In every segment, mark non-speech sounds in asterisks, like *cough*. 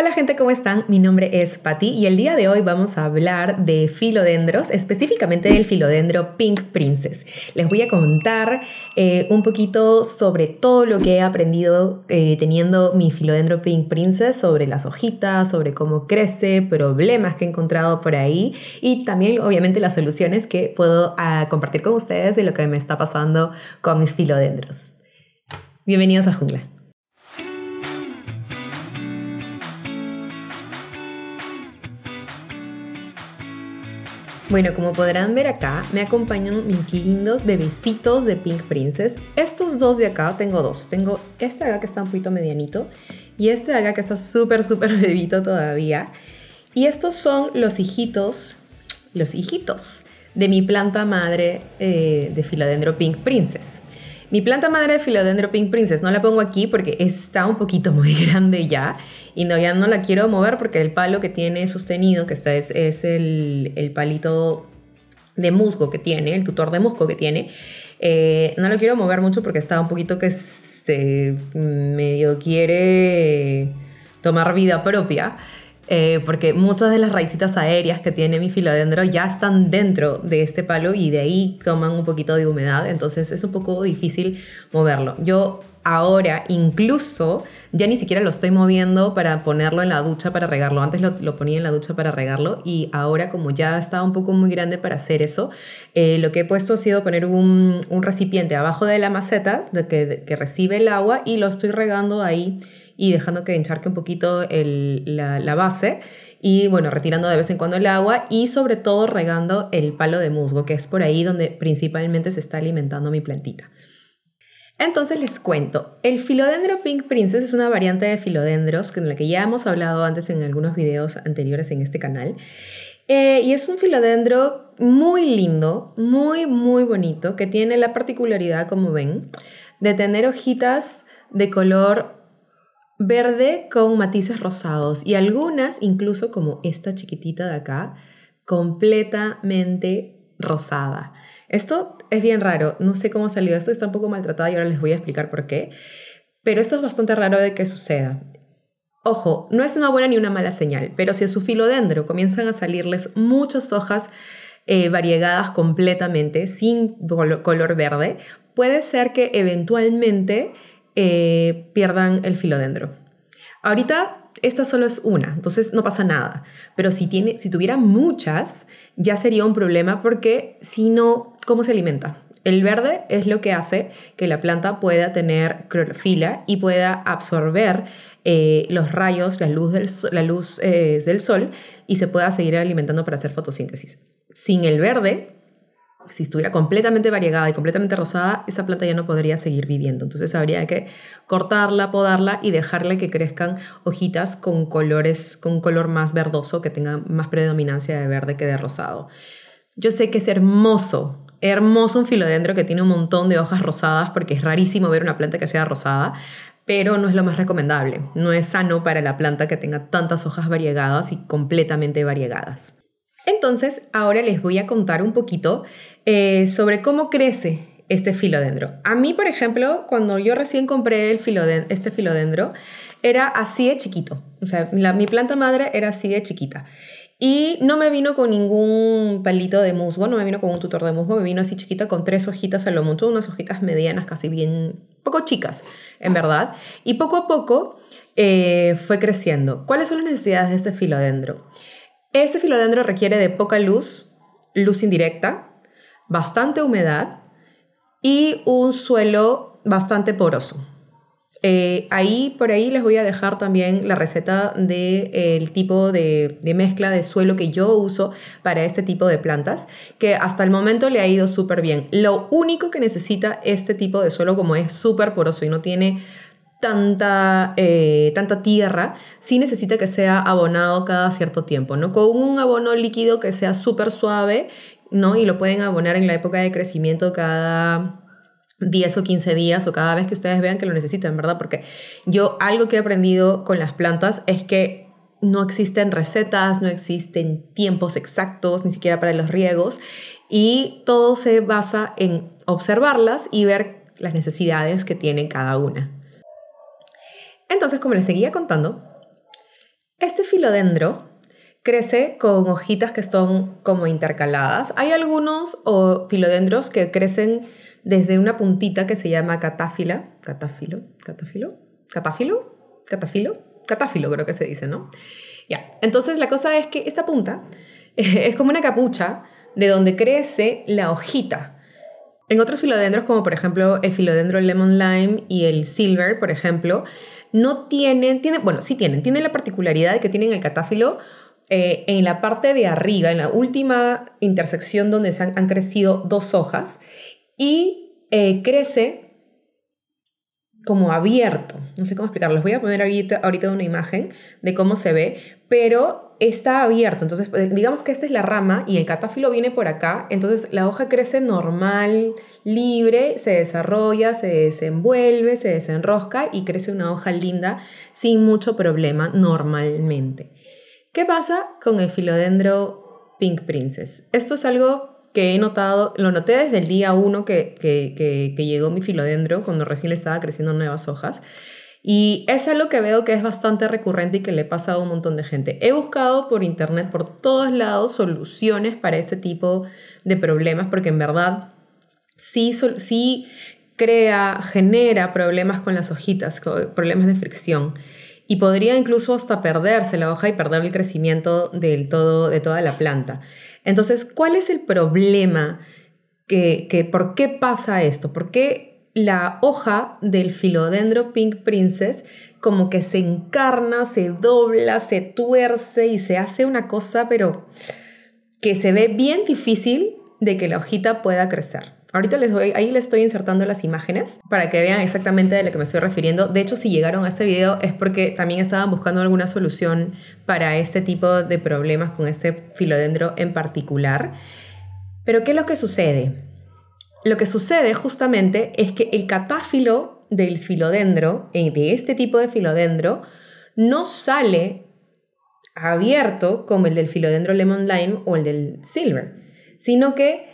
Hola gente, ¿cómo están? Mi nombre es Patti y el día de hoy vamos a hablar de filodendros, específicamente del filodendro Pink Princess. Les voy a contar eh, un poquito sobre todo lo que he aprendido eh, teniendo mi filodendro Pink Princess, sobre las hojitas, sobre cómo crece, problemas que he encontrado por ahí y también obviamente las soluciones que puedo ah, compartir con ustedes de lo que me está pasando con mis filodendros. Bienvenidos a Jungla. Bueno, como podrán ver acá, me acompañan mis lindos bebecitos de Pink Princess. Estos dos de acá, tengo dos. Tengo este de acá que está un poquito medianito y este de acá que está súper, súper *laughs* bebito todavía. Y estos son los hijitos, los hijitos de mi planta madre eh, de Filodendro Pink Princess. Mi planta madre de Pink Princess no la pongo aquí porque está un poquito *laughs* muy grande ya y no, ya no la quiero mover porque el palo que tiene sostenido, que es, el, palito de musgo que tiene, el tutor de musgo que tiene, eh, no lo quiero mover mucho porque está un poquito que se medio quiere tomar vida propia. Eh, porque muchas de las raícitas aéreas que tiene mi filodendro ya están dentro de este palo y de ahí toman un poquito de humedad, entonces es un poco difícil moverlo. Yo ahora incluso ya ni siquiera lo estoy moviendo para ponerlo en la ducha para regarlo. Antes lo, ponía en la ducha para regarlo y ahora como ya está un poco muy grande para hacer eso, eh, lo que he puesto ha sido poner un, recipiente abajo de la maceta que recibe el agua y lo estoy regando ahí y dejando que encharque un poquito el, la, base y bueno, retirando de vez en cuando el agua y sobre todo regando el palo de musgo, que es por ahí donde principalmente se está alimentando mi plantita. Entonces les cuento, el Filodendro Pink Princess es una variante de Filodendros, que la que ya hemos hablado antes en algunos videos anteriores en este canal. Eh, y es un filodendro muy lindo, muy, muy bonito, que tiene la particularidad, como ven, de tener hojitas de color verde con matices rosados y algunas, incluso como esta chiquitita de acá, completamente rosada. Esto es bien raro, no sé cómo salió esto, está un poco maltratada y ahora les voy a explicar por qué, pero esto es bastante raro de que suceda. Ojo, no es una buena ni una mala señal, pero si a su filodendro comienzan a salirles muchas hojas eh, variegadas completamente, sin color verde, puede ser que eventualmente eh, pierdan el filodendro. Ahorita esta solo es una, entonces no pasa nada. Pero si, tiene, si tuviera muchas, ya sería un problema porque si no, ¿cómo se alimenta? El verde es lo que hace que la planta pueda tener clorofila y pueda absorber eh, los rayos, la luz, eh, del sol y se pueda seguir alimentando para hacer fotosíntesis. Sin el verde, si estuviera completamente variegada y completamente rosada, esa planta ya no podría seguir viviendo. Entonces habría que cortarla, podarla y dejarle que crezcan hojitas con colores, con un color más verdoso, que tenga más predominancia de verde que de rosado. Yo sé que es hermoso, hermoso un filodendro que tiene un montón de hojas rosadas, porque es rarísimo ver una planta que sea rosada, pero no es lo más recomendable. No es sano para la planta que tenga tantas hojas variegadas y completamente variegadas. Entonces, ahora les voy a contar un poquito eh, sobre cómo crece este filodendro. A mí, por ejemplo, cuando yo recién compré el este filodendro, era así de chiquito. O sea, mi planta madre era así de chiquita. Y no me vino con ningún palito de musgo, no me vino con un tutor de musgo, me vino así chiquita con tres hojitas a lo mucho, unas hojitas medianas, casi bien, poco chicas, en verdad. Y poco a poco eh, fue creciendo. ¿Cuáles son las necesidades de este filodendro? Este filodendro requiere de poca luz, luz indirecta, bastante humedad y un suelo bastante poroso. Eh, ahí por ahí les voy a dejar también la receta del eh, tipo de, mezcla de suelo que yo uso para este tipo de plantas, que hasta el momento le ha ido súper bien. Lo único que necesita este tipo de suelo, como es súper poroso y no tiene tanta, eh, tanta tierra, sí necesita que sea abonado cada cierto tiempo, ¿no? Con un abono líquido que sea súper suave y lo pueden abonar en la época de crecimiento cada 10 o 15 días o cada vez que ustedes vean que lo necesitan, ¿verdad? Porque yo algo que he aprendido con las plantas es que no existen recetas, no existen tiempos exactos, ni siquiera para los riegos, y todo se basa en observarlas y ver las necesidades que tienen cada una. Entonces, como les seguía contando, este filodendro crece con hojitas que son como intercaladas. Hay algunos o filodendros que crecen desde una puntita que se llama catáfila, catáfilo, catáfilo, catáfilo, catáfilo, catáfilo creo que se dice, ¿no? Ya, entonces la cosa es que esta punta eh, es como una capucha de donde crece la hojita. En otros filodendros, como por ejemplo el filodendro lemon lime y el silver, por ejemplo, no tienen, tienen, bueno, sí tienen, tienen la particularidad de que tienen el catáfilo eh, en la parte de arriba, en la última intersección donde han, crecido dos hojas, y eh, crece como abierto. No sé cómo explicarlo. Les voy a poner ahorita, ahorita una imagen de cómo se ve, pero está abierto. Entonces, eh, digamos que esta es la rama y el catáfilo viene por acá. Entonces, la hoja crece normal, libre, se desarrolla, se desenvuelve, se desenrosca y crece una hoja linda sin mucho problema normalmente. ¿Qué pasa con el filodendro Pink Princess? Esto es algo que he notado, lo noté desde el día 1 que, llegó mi filodendro, cuando recién le estaba creciendo nuevas hojas. Y es algo que veo que es bastante recurrente y que le pasado a un montón de gente. He buscado por internet, por todos lados, soluciones para este tipo de problemas, porque en verdad sí, sí crea, genera problemas con las hojitas, problemas de fricción y podría incluso hasta perderse la hoja y perder el crecimiento del todo, de toda la planta. Entonces, ¿cuál es el problema? Que, ¿Por qué pasa esto? ¿Por qué la hoja del filodendro Pink Princess como que se encarna, se dobla, se tuerce y se hace una cosa, pero que se ve bien difícil de que la hojita pueda crecer? Ahorita les doy, ahí les estoy insertando las imágenes para que vean exactamente de lo que me estoy refiriendo. De hecho, si llegaron a este video es porque también estaban buscando alguna solución para este tipo de problemas con este filodendro en particular. Pero ¿qué es lo que sucede? Lo que sucede justamente es que el catáfilo del filodendro, eh, de este tipo de filodendro, no sale abierto como el del filodendro lemon lime o el del silver, sino que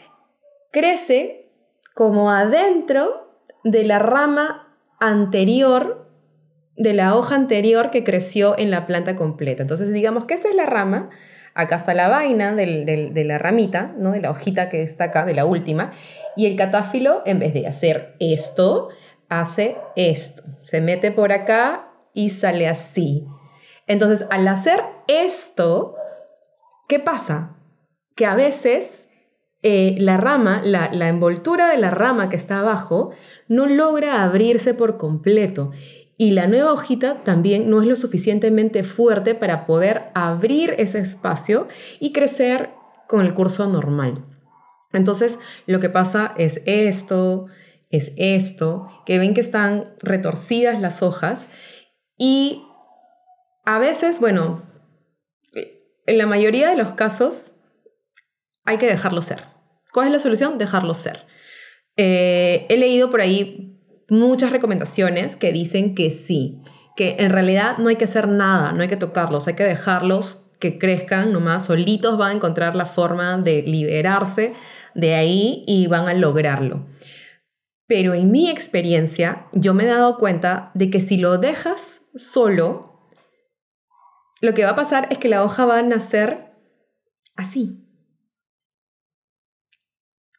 crece como adentro de la rama anterior, de la hoja anterior que creció en la planta completa. Entonces, digamos que esa es la rama, acá está la vaina de la ramita, ¿no? de la hojita que está acá, de la última, y el catáfilo, en vez de hacer esto, hace esto. Se mete por acá y sale así. Entonces, al hacer esto, ¿qué pasa? Que a veces eh, la rama, la envoltura de la rama que está abajo, no logra abrirse por completo y la nueva hojita también no es lo suficientemente fuerte para poder abrir ese espacio y crecer con el curso normal. Entonces, lo que pasa es esto, es esto, que ven que están retorcidas las hojas y a veces, bueno, en la mayoría de los casos hay que dejarlo ser. ¿Cuál es la solución? Dejarlo ser. Eh, he leído por ahí muchas recomendaciones que dicen que sí, que en realidad no hay que hacer nada, no hay que tocarlos, hay que dejarlos que crezcan nomás, solitos van a encontrar la forma de liberarse de ahí y van a lograrlo. Pero en mi experiencia, yo me he dado cuenta de que si lo dejas solo, lo que va a pasar es que la hoja va a nacer así,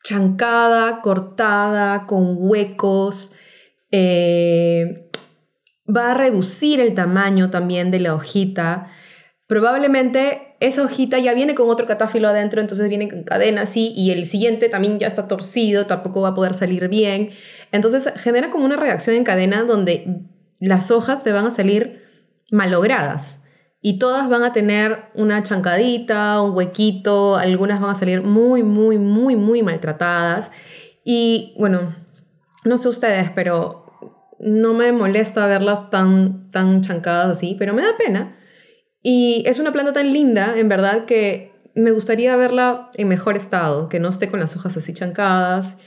chancada, cortada, con huecos. Eh, va a reducir el tamaño también de la hojita. Probablemente esa hojita ya viene con otro catáfilo adentro, entonces viene con cadena así, y el siguiente también ya está torcido, tampoco va a poder salir bien. Entonces genera como una reacción en cadena donde las hojas te van a salir malogradas y todas van a tener una chancadita, un huequito, algunas van a salir muy, muy, muy, muy maltratadas. Y bueno, no sé ustedes, pero no me molesta verlas tan, tan chancadas así, pero me da pena. Y es una planta tan linda, en verdad, que me gustaría verla en mejor estado, que no esté con las hojas así chancadas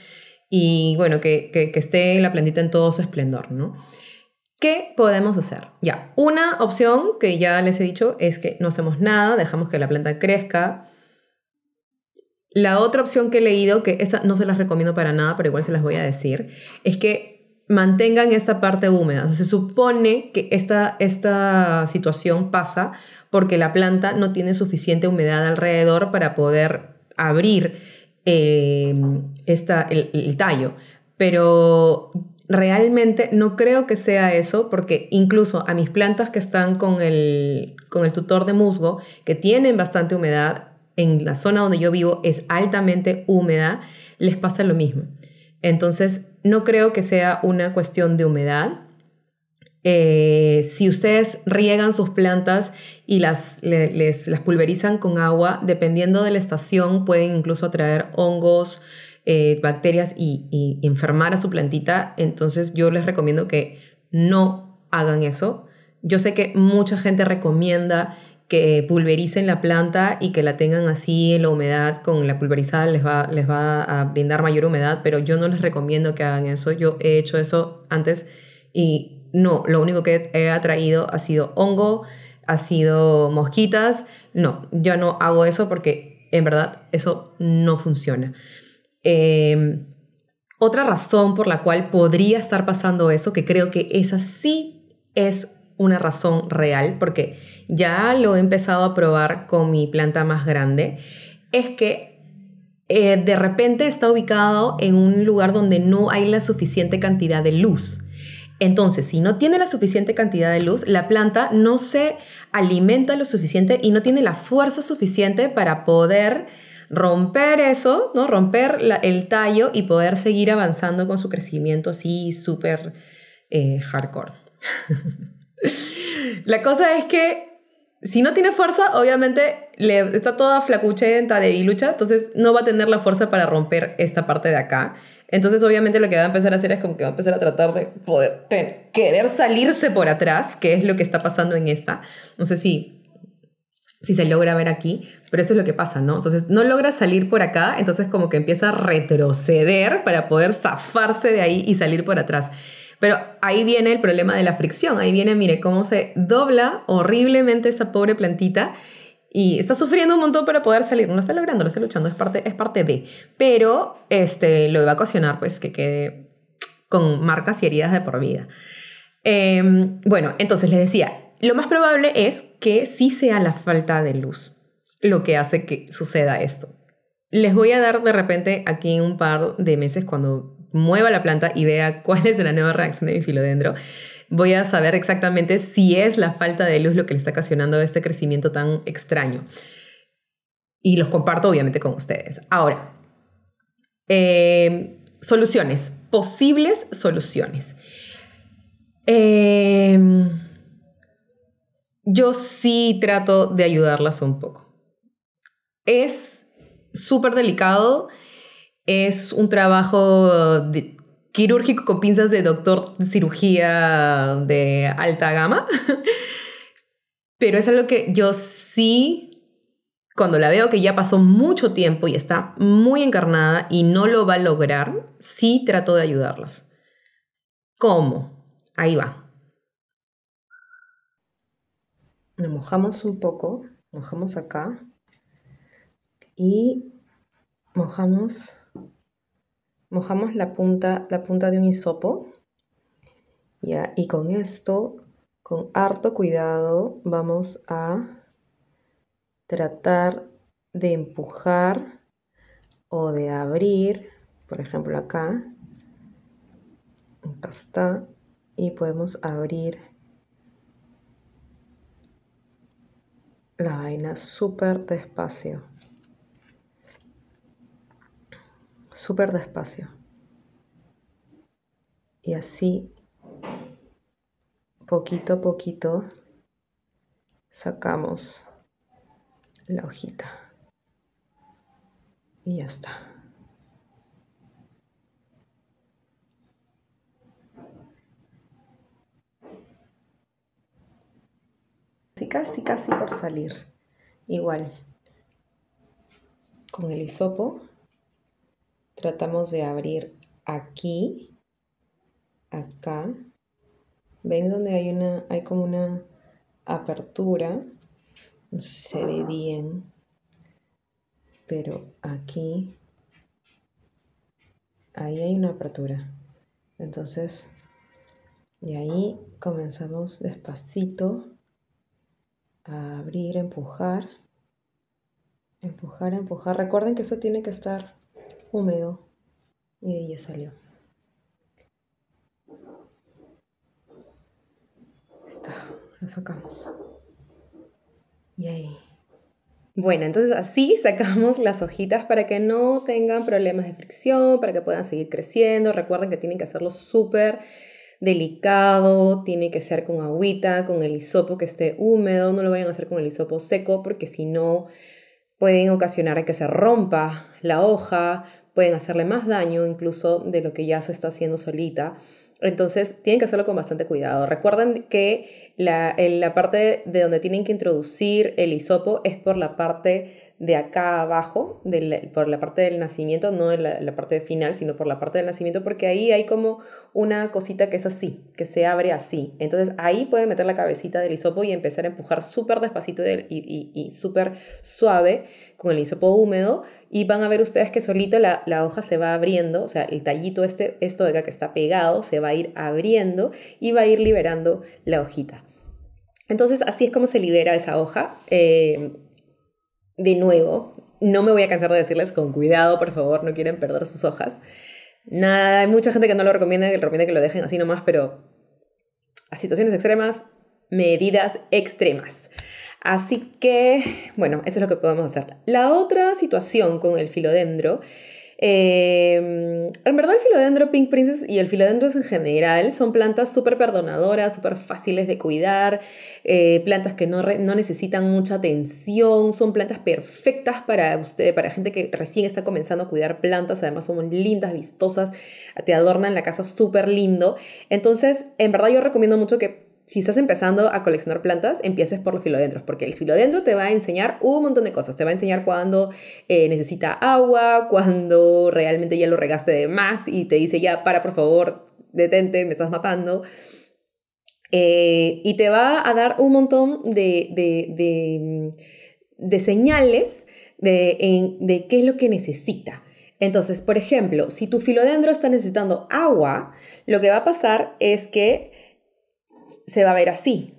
y bueno, que, que, que esté la plantita en todo su esplendor, ¿no? ¿Qué podemos hacer? Ya, una opción que ya les he dicho es que no hacemos nada, dejamos que la planta crezca. La otra opción que he leído, que esa no se las recomiendo para nada, pero igual se las voy a decir, es que mantengan esta parte húmeda. Se supone que esta, esta situación pasa porque la planta no tiene suficiente humedad alrededor para poder abrir eh, el, el tallo. Pero realmente no creo que sea eso, porque incluso a mis plantas que están con el, con el tutor de musgo, que tienen bastante humedad, en la zona donde yo vivo es altamente húmeda, les pasa lo mismo. Entonces, no creo que sea una cuestión de humedad. Eh, si ustedes riegan sus plantas y las, les, las pulverizan con agua, dependiendo de la estación, pueden incluso atraer hongos, eh, bacterias y, enfermar a su plantita, entonces yo les recomiendo que no hagan eso. Yo sé que mucha gente recomienda que pulvericen la planta y que la tengan así en la humedad, con la pulverizada les va, les va a brindar mayor humedad, pero yo no les recomiendo que hagan eso. Yo he hecho eso antes y no, lo único que he atraído ha sido hongo, ha sido mosquitas. No, yo no hago eso porque en verdad eso no funciona. Em, otra razón por la cual podría estar pasando eso, que creo que esa sí es una razón real, porque ya lo he empezado a probar con mi planta más grande, es que eh, de repente está ubicado en un lugar donde no hay la suficiente cantidad de luz. Entonces, si no tiene la suficiente cantidad de luz, la planta no se alimenta lo suficiente y no tiene la fuerza suficiente para poder romper eso, ¿no? Romper el tallo y poder seguir avanzando con su crecimiento así súper eh, hardcore. *laughs* la cosa es que si no tiene fuerza, obviamente le, está toda flacuchenta, debilucha, entonces no va a tener la fuerza para romper esta parte de acá. Entonces, obviamente, lo que va a empezar a hacer es como que va a empezar a tratar de poder querer salirse por atrás, que es lo que está pasando en esta. No sé si si se logra ver aquí, pero eso es lo que pasa, ¿no? Entonces no logra salir por acá, entonces como que empieza a retroceder para poder zafarse de ahí y salir por atrás. Pero ahí viene el problema de la fricción, ahí viene, mire, cómo se dobla horriblemente esa pobre plantita y está sufriendo un montón para poder salir, no está logrando, no está luchando, es parte, es parte de, pero este, lo iba a ocasionar pues que quede con marcas y heridas de por vida. Em, bueno, entonces les decía, lo más probable es que sí sea la falta de luz lo que hace que suceda esto. Les voy a dar de repente aquí un par de meses cuando mueva la planta y vea *laughs* cuál es la nueva reacción de mi filodendro. Voy a saber exactamente si es la falta de luz lo que le está ocasionando este crecimiento tan extraño. Y los comparto obviamente con ustedes. Ahora, eh, soluciones, posibles soluciones. Eh, yo sí trato de ayudarlas un poco. Es súper delicado, es un trabajo quirúrgico con pinzas de doctor de cirugía de alta gama, *laughs* pero es algo que yo sí cuando la veo que ya pasó mucho tiempo y está muy encarnada y no lo va a lograr, sí trato de ayudarlas. ¿Cómo? Ahí va. mojamos un poco, mojamos acá y mojamos, mojamos la punta, la punta de un hisopo. ¿ya? Y con esto, con harto cuidado, vamos a tratar de empujar o de abrir, por ejemplo acá, acá está, y podemos abrir la vaina súper despacio. Súper despacio. Y así, poquito a poquito, sacamos la hojita. Y ya está. casi, casi por salir. Igual, con el hisopo tratamos de abrir aquí, acá. ¿Ven donde hay una, hay como una apertura? No sé si se ve bien, pero aquí, ahí hay una apertura. Entonces, de ahí comenzamos despacito abrir, empujar, empujar, empujar. Recuerden que eso tiene que estar húmedo y ahí ya salió. Está, lo sacamos. Y ahí. Bueno, entonces así sacamos las hojitas para que no tengan problemas de fricción, para que puedan seguir creciendo. Recuerden que tienen que hacerlo súper delicado, tiene que ser con agüita, con el hisopo que esté húmedo, no lo vayan a hacer con el hisopo seco porque si no pueden ocasionar que se rompa la hoja, pueden hacerle más daño incluso de lo que ya se está haciendo solita. Entonces tienen que hacerlo con bastante cuidado. Recuerden que la, en la parte de donde tienen que introducir el hisopo es por la parte de acá abajo, por la parte del nacimiento, no en la, parte final, sino por la parte del nacimiento, porque ahí hay como una cosita que es así, que se abre así. Entonces ahí puede meter la cabecita del hisopo y empezar a empujar súper despacito y, súper suave con el hisopo húmedo y van a ver ustedes que solito la, hoja se va abriendo, o sea, el tallito este, esto de acá que está pegado, se va a ir abriendo y va a ir liberando la hojita. Entonces así es como se libera esa hoja. Eh, de nuevo, no me voy a cansar de decirles con cuidado, por favor, no quieren perder sus hojas. Nada, hay mucha gente que no lo recomienda, que recomienda que lo dejen así nomás, pero a situaciones extremas, medidas extremas. Así que, bueno, eso es lo que podemos hacer. La otra situación con el filodendro Em, en verdad el filodendro Pink Princess y el filodendro en general son plantas súper perdonadoras, súper fáciles de cuidar, eh, plantas que no, necesitan mucha atención, son plantas perfectas para usted, para gente que recién está comenzando a cuidar plantas, además son lindas, vistosas, te adornan la casa súper lindo. Entonces, en verdad yo recomiendo mucho que si estás empezando a coleccionar plantas, empieces por los filodendros, porque el filodendro te va a enseñar un montón de cosas. Te va a enseñar cuando eh, necesita agua, cuando realmente ya lo regaste de más y te dice ya, para, por favor, detente, me estás matando. Eh, y te va a dar un montón de, de, de señales de, de qué es lo que necesita. Entonces, por ejemplo, si tu filodendro está necesitando agua, lo que va a pasar es que se va a ver así,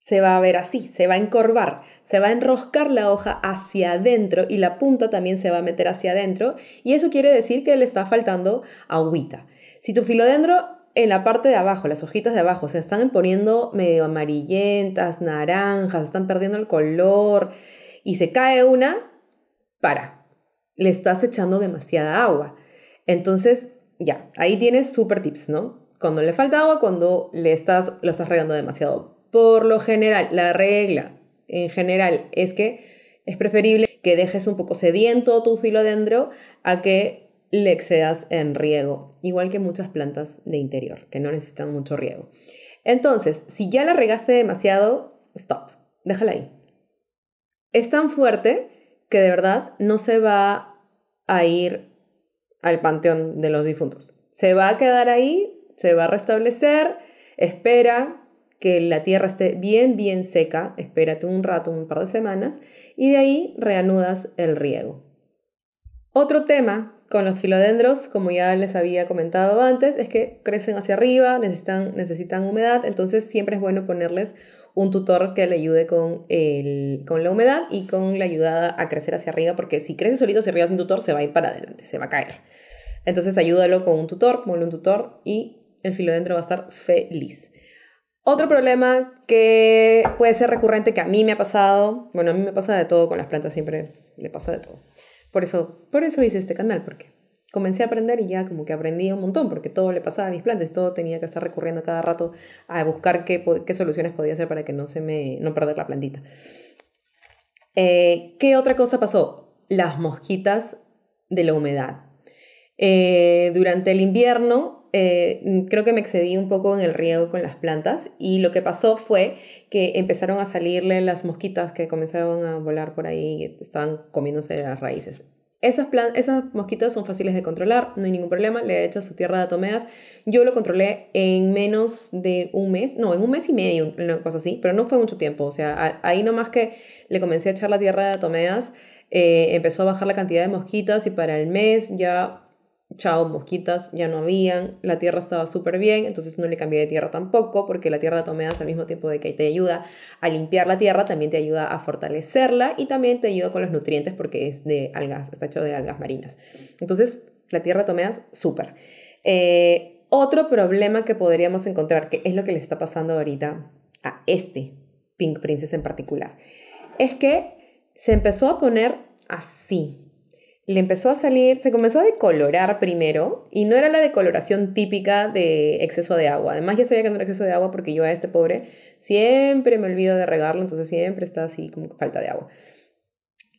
se va a ver así, se va a encorvar, se va a enroscar la hoja hacia adentro y la punta también se va a meter hacia adentro y eso quiere decir que le está faltando agüita. Si tu filodendro en la parte de abajo, las hojitas de abajo, se están poniendo medio amarillentas, naranjas, están perdiendo el color y se cae una, para, le estás echando demasiada agua. Entonces, ya, ahí tienes super tips, ¿no? cuando le falta agua, cuando le estás, lo estás regando demasiado. Por lo general, la regla en general es que es preferible que dejes un poco sediento tu filodendro a que le excedas en riego, igual que muchas plantas de interior que no necesitan mucho riego. Entonces, si ya la regaste demasiado, stop, déjala ahí. Es tan fuerte que de verdad no se va a ir al panteón de los difuntos. Se va a quedar ahí se va a restablecer, espera que la tierra esté bien, bien seca, espérate un rato, un par de semanas, y de ahí reanudas el riego. Otro tema con los filodendros, como ya les había comentado antes, es que crecen hacia arriba, necesitan, necesitan humedad, entonces siempre es bueno ponerles un tutor que le ayude con, con la humedad y con la ayuda a crecer hacia arriba, porque si crece solito hacia arriba sin tutor, se va a ir para adelante, se va a caer. Entonces ayúdalo con un tutor, ponle un tutor y el filodendro va a estar feliz. Otro problema que puede ser recurrente que a mí me ha pasado, bueno, a mí me pasa de todo con las plantas, siempre le pasa de todo. Por eso, por eso hice este canal, porque comencé a aprender y ya como que aprendí un montón, porque todo le pasaba a mis plantas, todo tenía que estar recurriendo cada rato a buscar qué, soluciones podía hacer para que no se me, no perder la plantita. Eh, ¿Qué otra cosa pasó? Las mosquitas de la humedad. Eh, durante el invierno eh, creo que me excedí un poco en el riego con las plantas y lo que pasó fue que empezaron a salirle las mosquitas que comenzaron a volar por ahí y estaban comiéndose las raíces. Esas, esas mosquitas son fáciles de controlar, no hay ningún problema, le he hecho su tierra de atomeas. Yo lo controlé en menos de un mes, no, en un mes y medio, una así, pero no fue mucho tiempo. O sea, ahí nomás que le comencé a echar la tierra de atomeas, eh, empezó a bajar la cantidad de mosquitas y para el mes ya Chao, mosquitas, ya no habían, la tierra estaba súper bien, entonces no le cambié de tierra tampoco, porque la tierra de tomeas al mismo tiempo de que te ayuda a limpiar la tierra, también te ayuda a fortalecerla y también te ayuda con los nutrientes porque es de algas, está hecho de algas marinas. Entonces, la tierra tomeas súper. Eh, otro problema que podríamos encontrar, que es lo que le está pasando ahorita a este Pink Princess en particular, es que se empezó a poner así, le empezó a salir, se comenzó a decolorar primero y no era la decoloración típica de exceso de agua. Además ya sabía que no era exceso de agua porque yo a este pobre siempre me olvido de regarlo, entonces siempre está así como falta de agua.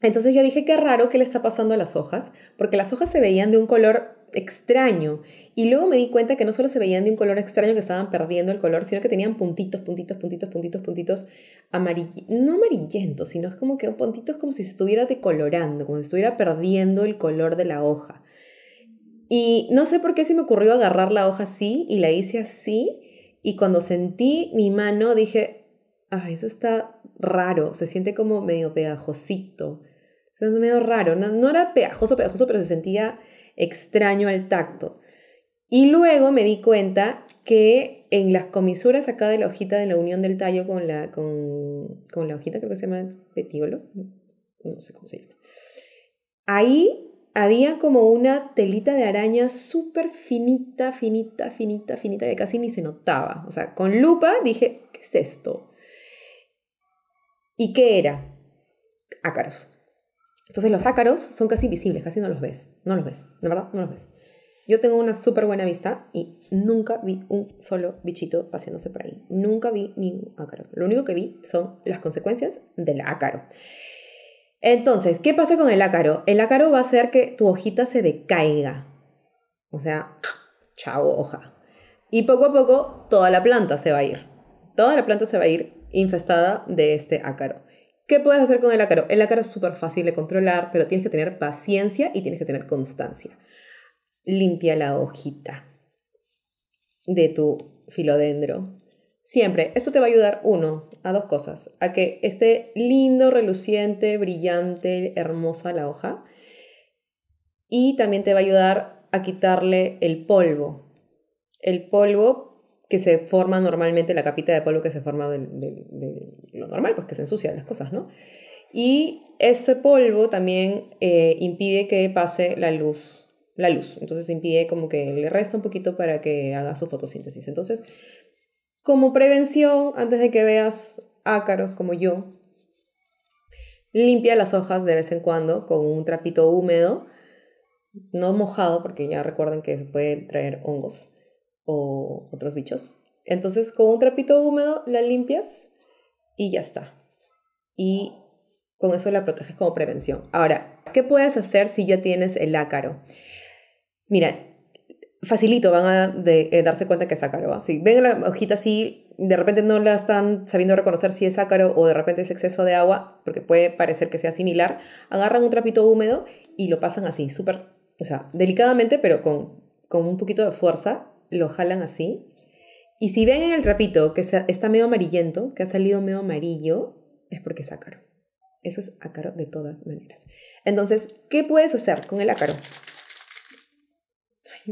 Entonces yo dije, qué raro que le está pasando a las hojas, porque las hojas se veían de un color extraño. Y luego me di cuenta que no solo se veían de un color extraño que estaban perdiendo el color, sino que tenían puntitos, puntitos, puntitos, puntitos, puntitos no amarillento, sino es como que un puntito es como si se estuviera decolorando, como si estuviera perdiendo el color de la hoja. Y no sé por qué se me ocurrió agarrar la hoja así y la hice así. Y cuando sentí mi mano dije, ay, eso está raro, se siente como medio pegajosito. Se siente medio raro, no, no era pegajoso, pegajoso, pero se sentía extraño al tacto. Y luego me di cuenta que en las comisuras acá de la hojita de la unión del tallo con la, con, la hojita, creo que se llama petíolo, no sé cómo se llama, ahí había como una telita de araña súper finita, finita, finita, finita, que casi ni se notaba. O sea, con lupa dije, ¿qué es esto? ¿Y qué era? Ácaros. Entonces los ácaros son casi invisibles, casi no los ves, no los ves, de verdad, no los ves. Yo tengo una súper buena vista y nunca vi un solo bichito paseándose por ahí. Nunca vi ningún ácaro. Lo único que vi son las consecuencias del ácaro. Entonces, ¿qué pasa con el ácaro? El ácaro va a hacer que tu hojita se decaiga. O sea, chao hoja. Y poco a poco toda la planta se va a ir. Toda la planta se va a ir infestada de este ácaro. ¿Qué puedes hacer con el ácaro? El ácaro es súper fácil de controlar, pero tienes que tener paciencia y tienes que tener constancia limpia la hojita de tu filodendro. Siempre, esto te va a ayudar, uno, a dos cosas, a que esté lindo, reluciente, brillante, hermosa la hoja, y también te va a ayudar a quitarle el polvo, el polvo que se forma normalmente, la capita de polvo que se forma de, lo normal, pues que se ensucian las cosas, ¿no? Y ese polvo también eh, impide que pase la luz la luz. Entonces impide como que le resta un poquito para que haga su fotosíntesis. Entonces, como prevención, antes de que veas ácaros como yo, limpia las hojas de vez en cuando con un trapito húmedo, no mojado, porque ya recuerden que puede traer hongos o otros bichos. Entonces, con un trapito húmedo la limpias y ya está. Y con eso la proteges como prevención. Ahora, ¿qué puedes hacer si ya tienes el ácaro? Mira, facilito van a eh, darse cuenta que es ácaro. Si ven la hojita así, de repente no la están sabiendo reconocer si es ácaro o de repente es exceso de agua, porque puede parecer que sea similar, agarran un trapito húmedo y lo pasan así, súper, o sea, delicadamente, pero con, con un poquito de fuerza, lo jalan así. Y si ven en el trapito que está medio amarillento, que ha salido medio amarillo, es porque es ácaro. Eso es ácaro de todas maneras. Entonces, ¿qué puedes hacer con el ácaro?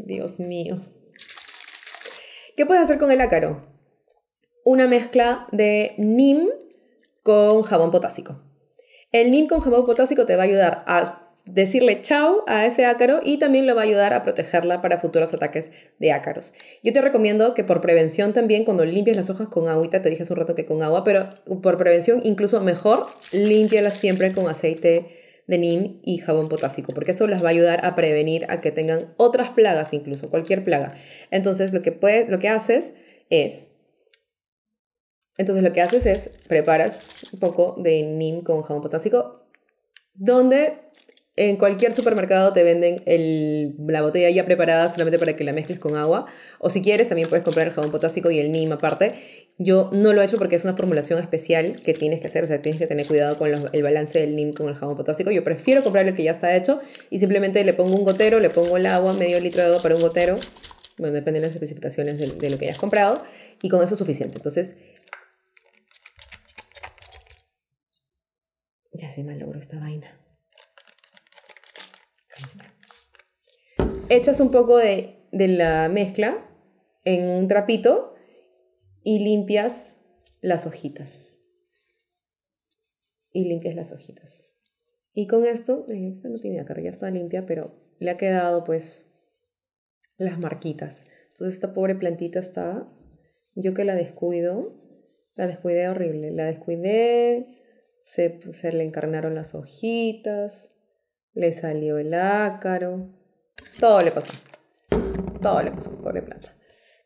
Dios mío. ¿Qué puedes hacer con el ácaro? Una mezcla de NIM con jabón potásico. El NIM con jabón potásico te va a ayudar a decirle chau a ese ácaro y también le va a ayudar a protegerla para futuros ataques de ácaros. Yo te recomiendo que por prevención también, cuando limpies las hojas con agüita, te dije hace un rato que con agua, pero por prevención incluso mejor, límpialas siempre con aceite de neem y jabón potásico, porque eso les va a ayudar a prevenir a que tengan otras plagas, incluso cualquier plaga. Entonces, lo que, lo que haces es... Entonces lo que haces es preparas un poco de neem con jabón potásico, donde en cualquier supermercado te venden la botella ya preparada solamente para que la mezcles con agua. O si quieres, también puedes comprar el jabón potásico y el NIM aparte. Yo no lo he hecho porque es una formulación especial que tienes que hacer. O sea, tienes que tener cuidado con el balance del NIM con el jabón potásico. Yo prefiero comprar el que ya está hecho y simplemente le pongo un gotero, le pongo el agua, medio litro de agua para un gotero. Bueno, depende de las especificaciones de, lo que hayas comprado. Y con eso es suficiente. Entonces, ya se me logró esta vaina. Echas un poco de, la mezcla en un trapito y limpias las hojitas. Y limpias las hojitas. Y con esto, eh, esta no tiene acá, ya está limpia, pero le ha quedado pues las marquitas. Entonces esta pobre plantita está, yo que la descuido, la descuidé horrible, la descuidé, se, se le encarnaron las hojitas, le salió el ácaro. Todo le pasó. Todo le pasó, pobre planta.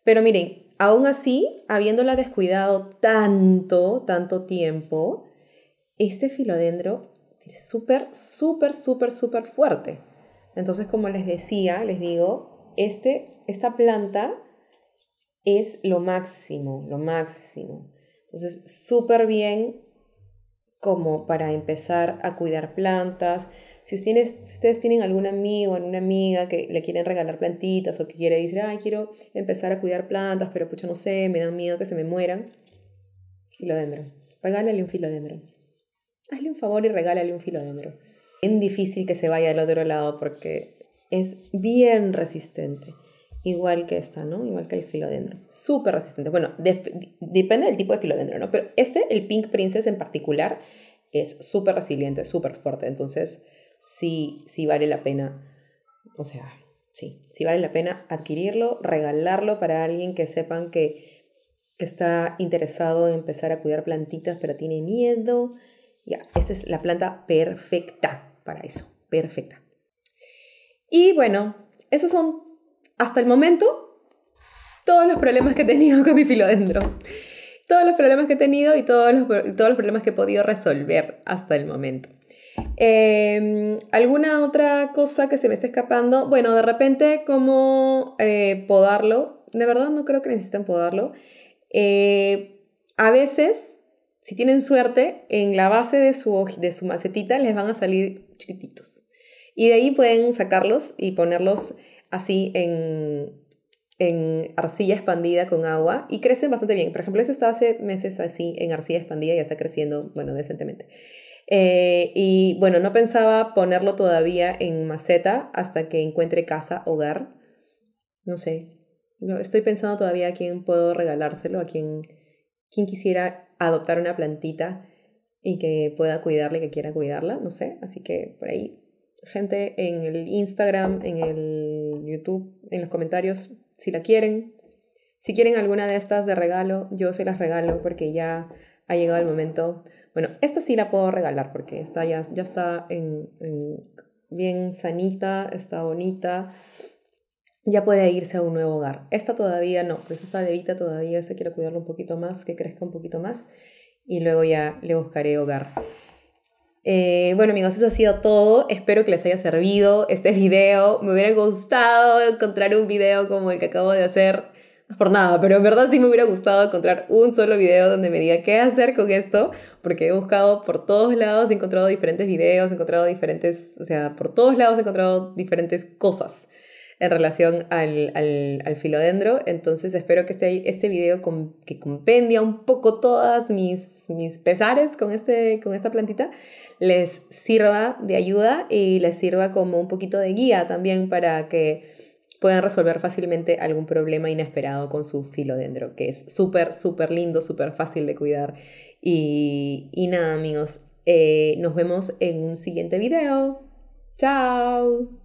Pero miren, aún así, habiéndola descuidado tanto, tanto tiempo, este filodendro es súper, súper, súper, súper fuerte. Entonces, como les decía, les digo, este, esta planta es lo máximo, lo máximo. Entonces, súper bien como para empezar a cuidar plantas, si ustedes, tienen algún amigo, o alguna amiga que le quieren regalar plantitas o que quiere decir, ay, quiero empezar a cuidar plantas, pero pucha, no sé, me da miedo que se me mueran, filodendro. Regálale un filodendro. Hazle un favor y regálale un filodendro. Es difícil que se vaya al otro lado porque es bien resistente igual que esta, ¿no? Igual que el filodendro. Súper resistente. Bueno, depende del tipo de filodendro, ¿no? Pero este, el Pink Princess en particular, es súper resiliente, súper fuerte. Entonces, si vale la pena. O sea, sí, vale la pena adquirirlo, regalarlo para alguien que sepan que, está interesado en empezar a cuidar plantitas, pero tiene miedo. Ya, esa es la planta perfecta para eso, perfecta. Y bueno, esos son hasta el momento todos los problemas que he tenido con mi filodendro. Todos los problemas que he tenido y todos los, todos los problemas que he podido resolver hasta el momento. Em, ¿Alguna otra cosa que se me está escapando? Bueno, de repente, ¿cómo eh, podarlo? De verdad no creo que necesiten podarlo. Eh, a veces, si tienen suerte, en la base de su, de su macetita les van a salir chiquititos. Y de ahí pueden sacarlos y ponerlos así en, en arcilla expandida con agua y crecen bastante bien. Por ejemplo, ese está hace meses así en arcilla expandida y ya está creciendo, bueno, decentemente. Eh, y bueno, no pensaba ponerlo todavía en maceta hasta que encuentre casa, hogar. No sé. Estoy pensando todavía a quién puedo regalárselo, a quién, quién quisiera adoptar una plantita y que pueda cuidarle, que quiera cuidarla, no sé. Así que por ahí, gente en el Instagram, en el YouTube, en los comentarios, si la quieren. Si quieren alguna de estas de regalo, yo se las regalo porque ya ha llegado el momento bueno, esta sí la puedo regalar porque está ya, ya está en, bien sanita, está bonita. Ya puede irse a un nuevo hogar. Esta todavía no, pero esta bebita todavía se quiero cuidarla un poquito más, que crezca un poquito más. Y luego ya le buscaré hogar. Eh, bueno amigos, eso ha sido todo. Espero que les haya servido este video. Me hubiera gustado encontrar un video como el que acabo de hacer. No por nada, pero en verdad sí me hubiera gustado encontrar un solo video donde me diga qué hacer con esto porque he buscado por todos lados, he encontrado diferentes videos, he encontrado diferentes, o sea, por todos lados he encontrado diferentes cosas en relación al, filodendro. Entonces espero que este, este video que compendia un poco todas mis, mis pesares con, este, con esta plantita les sirva de ayuda y les sirva como un poquito de guía también para que puedan resolver fácilmente algún problema inesperado con su filodendro, que es súper, súper lindo, súper fácil de cuidar. Y, y nada, amigos, eh, nos vemos en un siguiente video. ¡Chao!